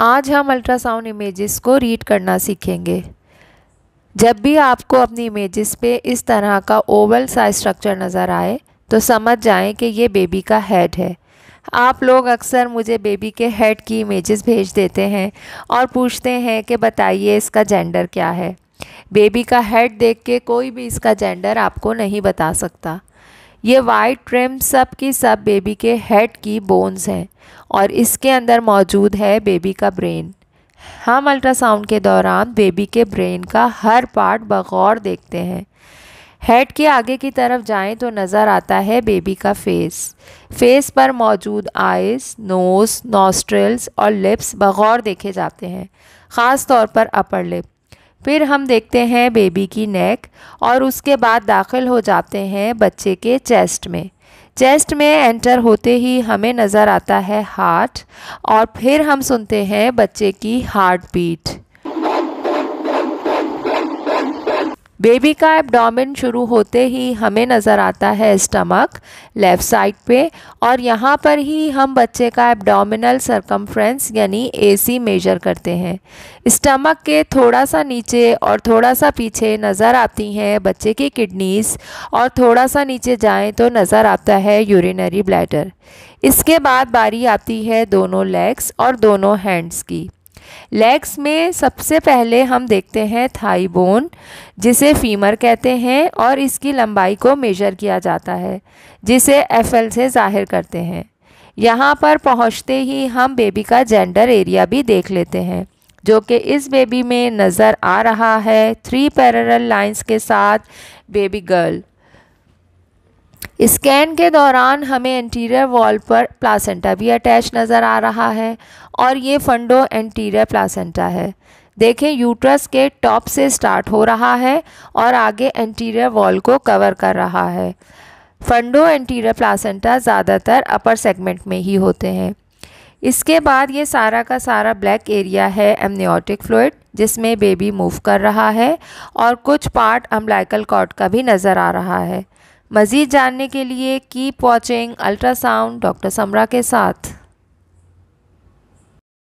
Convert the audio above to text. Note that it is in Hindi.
आज हम अल्ट्रासाउंड इमेजेस को रीड करना सीखेंगे जब भी आपको अपनी इमेजेस पे इस तरह का ओवल साइज स्ट्रक्चर नज़र आए तो समझ जाएं कि ये बेबी का हेड है आप लोग अक्सर मुझे बेबी के हेड की इमेजेस भेज देते हैं और पूछते हैं कि बताइए इसका जेंडर क्या है बेबी का हेड देख के कोई भी इसका जेंडर आपको नहीं बता सकता ये वाइट ट्रिम सब की सब बेबी के हेड की बोन्स हैं और इसके अंदर मौजूद है बेबी का ब्रेन हम अल्ट्रासाउंड के दौरान बेबी के ब्रेन का हर पार्ट बगौर देखते हैं हेड के आगे की तरफ जाएं तो नज़र आता है बेबी का फेस फेस पर मौजूद आइज नोज़ नॉस्ट्रल्स और लिप्स बगौर देखे जाते हैं ख़ास तौर पर अपर लिप फिर हम देखते हैं बेबी की नेक और उसके बाद दाखिल हो जाते हैं बच्चे के चेस्ट में चेस्ट में एंटर होते ही हमें नज़र आता है हार्ट और फिर हम सुनते हैं बच्चे की हार्ट बीट बेबी का एबडामिन शुरू होते ही हमें नज़र आता है स्टमक लेफ़्ट साइड पे और यहाँ पर ही हम बच्चे का एबडामिनल सरकमफ्रेंस यानी एसी मेजर करते हैं स्टमक के थोड़ा सा नीचे और थोड़ा सा पीछे नज़र आती हैं बच्चे की किडनीज़ और थोड़ा सा नीचे जाएं तो नज़र आता है यूरिनरी ब्लैडर इसके बाद बारी आती है दोनों लेग्स और दोनों हैंड्स की लेग्स में सबसे पहले हम देखते हैं थाई बोन जिसे फीमर कहते हैं और इसकी लंबाई को मेजर किया जाता है जिसे एफ एल से जाहिर करते हैं यहाँ पर पहुँचते ही हम बेबी का जेंडर एरिया भी देख लेते हैं जो कि इस बेबी में नज़र आ रहा है थ्री पैरल लाइंस के साथ बेबी गर्ल स्कैन के दौरान हमें एंटीरियर वॉल पर प्लासेंटा भी अटैच नज़र आ रहा है और ये फंडो एंटीरियर प्लासेंटा है देखें यूट्रस के टॉप से स्टार्ट हो रहा है और आगे एंटीरियर वॉल को कवर कर रहा है फंडो एंटीरियर प्लासेंटा ज़्यादातर अपर सेगमेंट में ही होते हैं इसके बाद ये सारा का सारा ब्लैक एरिया है एमनियोटिक फ्लूड जिसमें बेबी मूव कर रहा है और कुछ पार्ट अम्बलाइकल कॉर्ड का भी नज़र आ रहा है मज़ीद जानने के लिए keep watching ultrasound doctor Samra के साथ